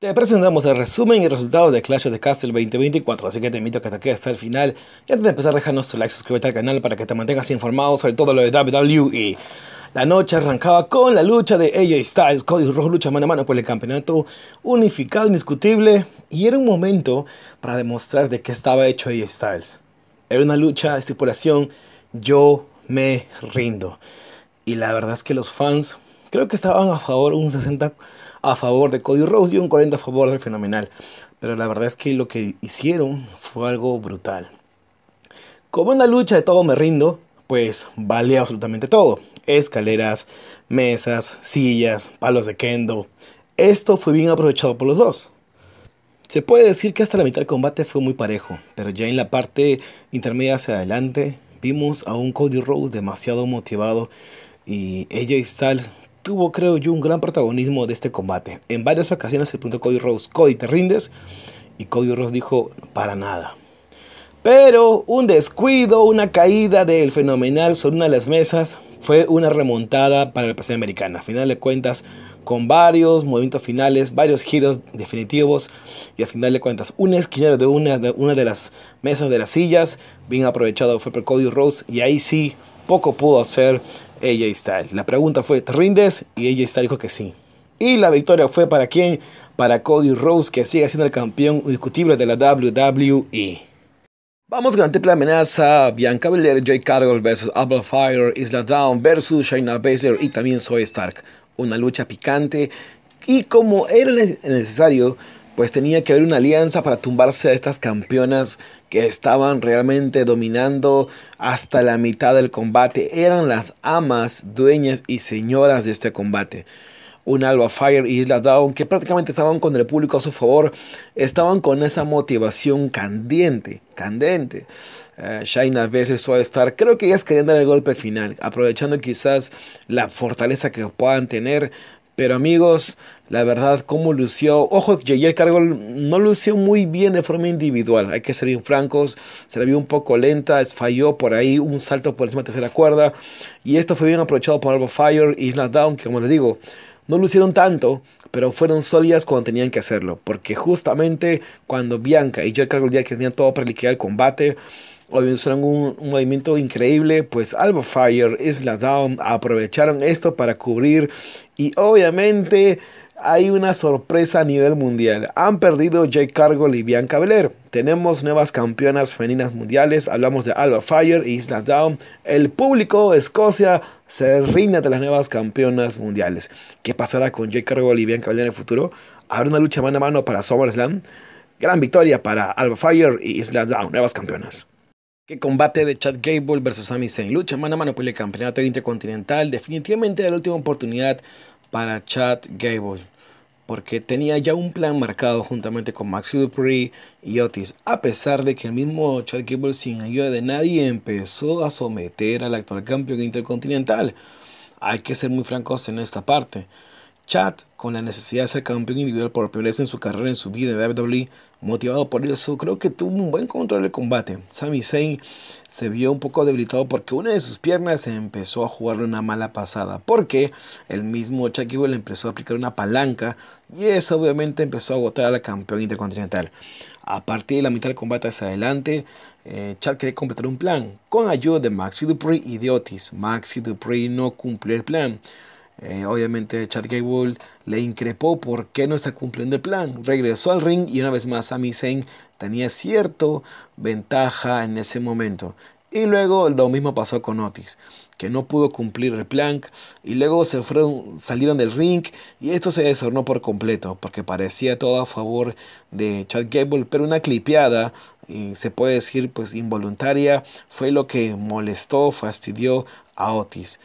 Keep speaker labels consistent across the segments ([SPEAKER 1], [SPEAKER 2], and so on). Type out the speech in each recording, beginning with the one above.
[SPEAKER 1] Te presentamos el resumen y resultados de Clash of the Castle 2024, así que te invito a que te quedes hasta el final. Y antes de empezar, déjanos tu like, suscríbete al canal para que te mantengas informado sobre todo lo de WWE. La noche arrancaba con la lucha de AJ Styles, Cody Rojo lucha mano a mano por el campeonato unificado indiscutible y era un momento para demostrar de qué estaba hecho AJ Styles. Era una lucha de estipulación, yo me rindo. Y la verdad es que los fans Creo que estaban a favor un 60 a favor de Cody Rose y un 40 a favor del fenomenal. Pero la verdad es que lo que hicieron fue algo brutal. Como en la lucha de todo me rindo, pues vale absolutamente todo. Escaleras, mesas, sillas, palos de kendo. Esto fue bien aprovechado por los dos. Se puede decir que hasta la mitad del combate fue muy parejo, pero ya en la parte intermedia hacia adelante vimos a un Cody Rose demasiado motivado y ella y Styles tuvo, creo yo, un gran protagonismo de este combate. En varias ocasiones el preguntó Cody Rose, Cody, ¿te rindes? Y Cody Rose dijo, para nada. Pero un descuido, una caída del fenomenal sobre una de las mesas fue una remontada para la PC americana. Al final de cuentas, con varios movimientos finales, varios giros definitivos y al final de cuentas un esquinero de una de, una de las mesas de las sillas, bien aprovechado fue por Cody Rose y ahí sí poco pudo hacer ella Styles. La pregunta fue, ¿te rindes? Y AJ Styles dijo que sí. Y la victoria fue para quién? Para Cody Rose, que sigue siendo el campeón discutible de la WWE. Vamos con la triple amenaza: Bianca Belair, Jay Cargill vs. Apple Fire, Isla Down vs. Shayna Baszler y también Soy Stark. Una lucha picante y como era necesario, pues tenía que haber una alianza para tumbarse a estas campeonas que estaban realmente dominando hasta la mitad del combate. Eran las amas, dueñas y señoras de este combate. Un Alba Fire y Isla Down que prácticamente estaban con el público a su favor, estaban con esa motivación candiente, candente. Eh, Shine a veces suele estar, creo que ellas querían dar el golpe final, aprovechando quizás la fortaleza que puedan tener pero amigos, la verdad, cómo lució. Ojo que Jair Cargol no lució muy bien de forma individual. Hay que ser bien francos. Se la vio un poco lenta. Falló por ahí un salto por encima de la tercera cuerda. Y esto fue bien aprovechado por Alba Fire y Isla que como les digo, no lucieron tanto, pero fueron sólidas cuando tenían que hacerlo. Porque justamente cuando Bianca y Jair Cargol ya que tenían todo para liquidar el combate organizaron un, un, movimiento increíble, pues Alba Fire, Isla Down aprovecharon esto para cubrir y obviamente hay una sorpresa a nivel mundial. Han perdido Jake Cargo y Bianca Belair. Tenemos nuevas campeonas femeninas mundiales, hablamos de Alba Fire, Isla Down. El público de Escocia se rinde de las nuevas campeonas mundiales. ¿Qué pasará con Jake Cargo y Bianca Belair en el futuro? ¿Habrá una lucha mano a mano para SummerSlam? Gran victoria para Alba Fire y Isla Down, nuevas campeonas combate de Chad Gable versus Sami Zayn. Lucha mano a mano por pues, el campeonato intercontinental. Definitivamente era la última oportunidad para Chad Gable. Porque tenía ya un plan marcado juntamente con Max Dupree y Otis. A pesar de que el mismo Chad Gable sin ayuda de nadie empezó a someter al actual campeón intercontinental. Hay que ser muy francos en esta parte. Chad, con la necesidad de ser campeón individual por primera vez en su carrera, en su vida en WWE, motivado por eso, creo que tuvo un buen control del combate. Sami Zayn se vio un poco debilitado porque una de sus piernas empezó a jugar una mala pasada, porque el mismo Chucky le empezó a aplicar una palanca y eso obviamente empezó a agotar al campeón intercontinental. A partir de la mitad del combate hacia adelante, eh, Chad quería completar un plan con ayuda de Maxi Dupree y de Otis. Maxi Dupree no cumplió el plan. Eh, obviamente Chad Gable le increpó por qué no está cumpliendo el plan. Regresó al ring y una vez más Sami Zayn tenía cierta ventaja en ese momento. Y luego lo mismo pasó con Otis, que no pudo cumplir el plan. Y luego se fueron, salieron del ring y esto se desornó por completo, porque parecía todo a favor de Chad Gable, pero una clipeada, se puede decir pues involuntaria, fue lo que molestó, fastidió a Otis.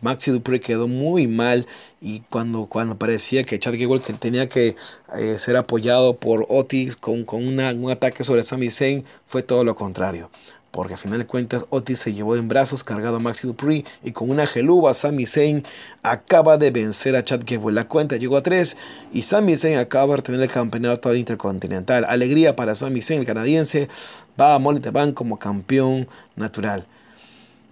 [SPEAKER 1] Maxi Dupree quedó muy mal y cuando, cuando parecía que Chad Gable tenía que eh, ser apoyado por Otis con, un ataque sobre Sami Zayn fue todo lo contrario. Porque al final de cuentas Otis se llevó en brazos cargado a Maxi Dupree y con una geluba Sami Zayn acaba de vencer a Chad Gable. La cuenta llegó a 3 y Sami Zayn acaba de tener el campeonato intercontinental. Alegría para Sami Zayn, el canadiense, va a Money Bank como campeón natural.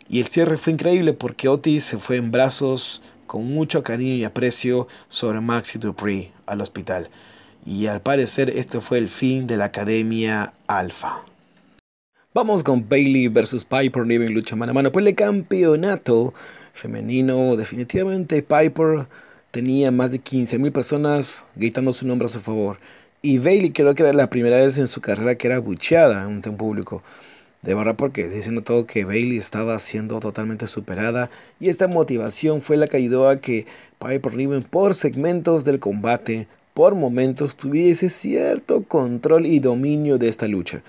[SPEAKER 1] Y el cierre fue increíble porque Otis se fue en brazos con mucho cariño y aprecio sobre Maxi Dupree al hospital. Y al parecer este fue el fin de la Academia Alpha. Vamos con Bailey versus Piper Niven lucha mano a mano por el campeonato femenino. Definitivamente Piper tenía más de 15.000 personas gritando su nombre a su favor. Y Bailey creo que era la primera vez en su carrera que era bucheada en un público. De verdad porque se notó que Bailey estaba siendo totalmente superada y esta motivación fue la que ayudó a que Piper Riven por segmentos del combate, por momentos, tuviese cierto control y dominio de esta lucha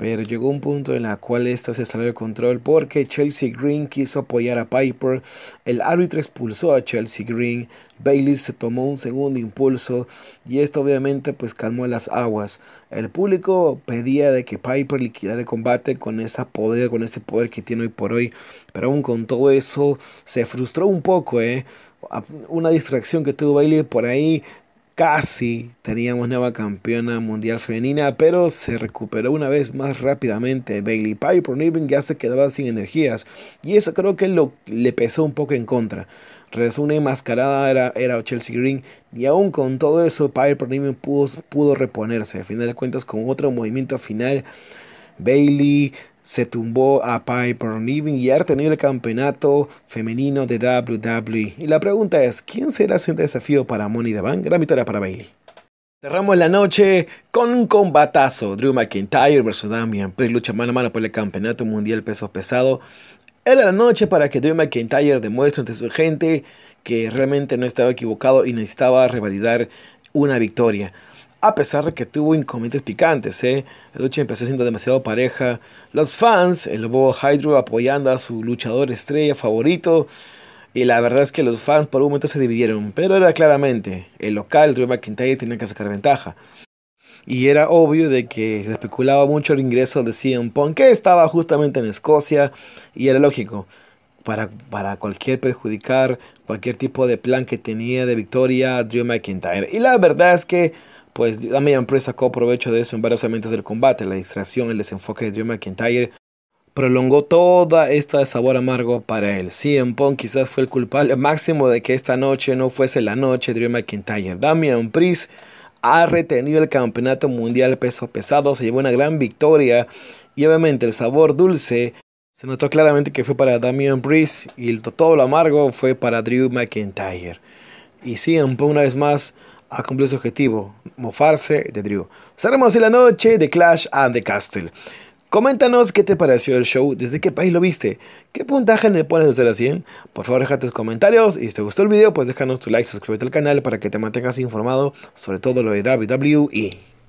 [SPEAKER 1] pero llegó un punto en el cual esta se salió de control porque Chelsea Green quiso apoyar a Piper, el árbitro expulsó a Chelsea Green, Bailey se tomó un segundo impulso y esto obviamente pues calmó las aguas. El público pedía de que Piper liquidara el combate con esa poder, con ese poder que tiene hoy por hoy, pero aún con todo eso se frustró un poco, eh una distracción que tuvo Bailey por ahí casi teníamos nueva campeona mundial femenina, pero se recuperó una vez más rápidamente. Bailey Piper Niven ya se quedaba sin energías y eso creo que le pesó un poco en contra. Resume mascarada enmascarada, era, Chelsea Green, y aún con todo eso, Piper Niven pudo, pudo reponerse. A final de cuentas, con otro movimiento final Bailey se tumbó a Piper Niven y ha retenido el campeonato femenino de WWE. Y la pregunta es, ¿quién será su desafío para Money the Bank? Gran victoria para Bailey. Cerramos la noche con un combatazo. Drew McIntyre versus Damian Priest lucha mano a mano por el campeonato mundial peso pesado. Era la noche para que Drew McIntyre demuestre ante su gente que realmente no estaba equivocado y necesitaba revalidar una victoria a pesar de que tuvo inconvenientes picantes. ¿eh? La lucha empezó siendo demasiado pareja. Los fans, el Bobo Hydro apoyando a su luchador estrella favorito. Y la verdad es que los fans por un momento se dividieron, pero era claramente el local, Drew McIntyre, tenía que sacar ventaja. Y era obvio de que se especulaba mucho el ingreso de CM Punk, que estaba justamente en Escocia, y era lógico. Para, para, cualquier perjudicar, cualquier tipo de plan que tenía de victoria Drew McIntyre. Y la verdad es que pues Damian Priest sacó provecho de eso en varios elementos del combate, la distracción, el desenfoque de Drew McIntyre. Prolongó toda esta sabor amargo para él. CM Punk quizás fue el culpable máximo de que esta noche no fuese la noche de Drew McIntyre. Damian Priest ha retenido el campeonato mundial peso pesado, se llevó una gran victoria y obviamente el sabor dulce se notó claramente que fue para Damian Priest y todo lo amargo fue para Drew McIntyre. Y CM una vez más a cumplir su objetivo, mofarse de Drew. Cerramos en la noche de Clash and the Castle. Coméntanos qué te pareció el show, desde qué país lo viste, qué puntaje le pones de 0 a 100. Por favor, deja tus comentarios y si te gustó el video, pues déjanos tu like, suscríbete al canal para que te mantengas informado sobre todo lo de WWE.